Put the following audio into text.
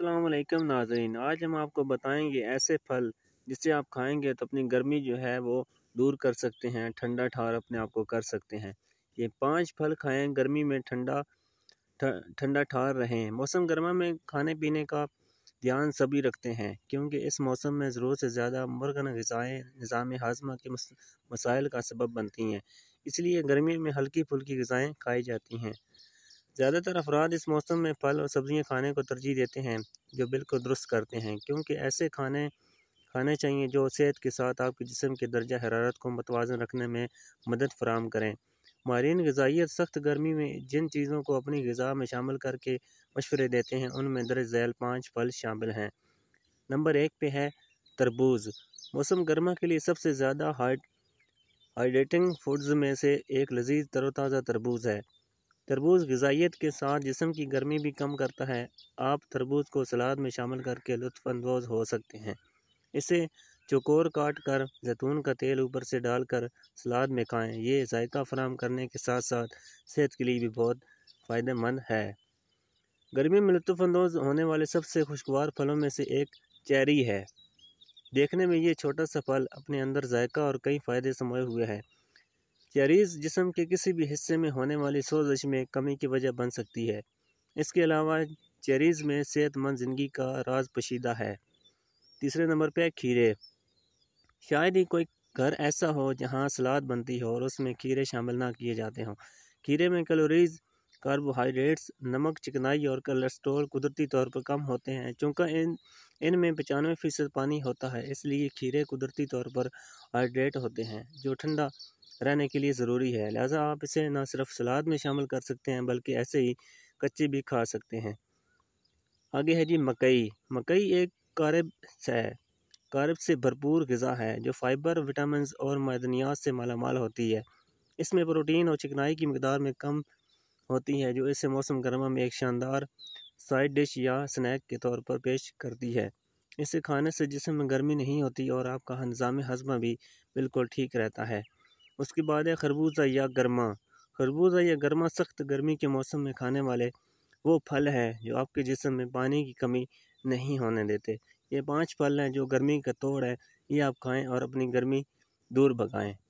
अल्लाम नाजरीन आज हम आपको बताएंगे ऐसे फल जिसे आप खाएंगे तो अपनी गर्मी जो है वो दूर कर सकते हैं ठंडा ठार अपने आप को कर सकते हैं ये पांच फल खाएं गर्मी में ठंडा ठंडा ठार रहें मौसम गर्मा में खाने पीने का ध्यान सभी रखते हैं क्योंकि इस मौसम में ज़रूरत से ज़्यादा मुर्गन गज़ाएँ निज़ाम हाजमा के मसाइल का सबब बनती हैं इसलिए गर्मी में हल्की फुल्की गज़ाएँ खाई जाती हैं ज़्यादातर अफराद इस मौसम में फल और सब्ज़ियाँ खाने को तरजीह देते हैं जो बिल्कुल दुरुस्त करते हैं क्योंकि ऐसे खाने खाने चाहिए जो सेहत के साथ आपके जिसम के दर्जा हरारत को मतवाजन रखने में मदद फराम करें माहरीन गजाइत सख्त गर्मी में जिन चीज़ों को अपनी गज़ा में शामिल करके मशवरे देते हैं उनमें दर्ज झैल पाँच फल शामिल हैं नंबर एक पे है तरबूज मौसम गर्मा के लिए सबसे ज़्यादा हाइड हाइड्रेटिंग फूड्स में से एक लजीज तरोताज़ा तरबूज है तरबूज गजाइत के साथ जिसम की गर्मी भी कम करता है आप तरबूज को सलाद में शामिल करके लुफानंदोज़ हो सकते हैं इसे चकोर काट कर जैतून का तेल ऊपर से डालकर सलाद में खाएं ये जायका फराम करने के साथ साथ सेहत के लिए भी बहुत फ़ायदेमंद है गर्मी में लुफानंदोज़ होने वाले सबसे खुशगवार फलों में से एक चेरी है देखने में ये छोटा सा फल अपने अंदर जायका और कई फ़ायदे समाये हुए हैं चेरीज़ जिसम के किसी भी हिस्से में होने वाली सोजश में कमी की वजह बन सकती है इसके अलावा चेरीज़ में सेहतमंद ज़िंदगी का राज पशीदा है तीसरे नंबर पे खीरे शायद ही कोई घर ऐसा हो जहाँ सलाद बनती हो और उसमें खीरे शामिल ना किए जाते हों खीरे में कैलोरीज कार्बोहाइड्रेट्स नमक चिकनाई और कोलेस्ट्रोल कुदरती तौर पर कम होते हैं चूँकि इन इनमें पचानवे फ़ीसद पानी होता है इसलिए खीरे कुदरती तौर पर हाइड्रेट होते हैं जो ठंडा रहने के लिए ज़रूरी है लिहाजा आप इसे ना सिर्फ सलाद में शामिल कर सकते हैं बल्कि ऐसे ही कच्चे भी खा सकते हैं आगे है जी मकई मकई एक कारब है कारब से भरपूर गज़ा है जो फाइबर विटामिन और मदनियात से मालामाल होती है इसमें प्रोटीन और चिकनाई की मकदार में कम होती है जो इसे मौसम गर्मा में एक शानदार साइड डिश या स्नैक के तौर पर पेश करती है इसे खाने से जिसम में गर्मी नहीं होती और आपका हंजाम हजमा भी बिल्कुल ठीक रहता है उसके बाद है खरबूजा या गर्मा खरबूजा या गर्मा सख्त गर्मी के मौसम में खाने वाले वो फल हैं जो आपके जिसम में पानी की कमी नहीं होने देते ये पांच फल हैं जो गर्मी का तोड़ है ये आप खाएं और अपनी गर्मी दूर भगाएं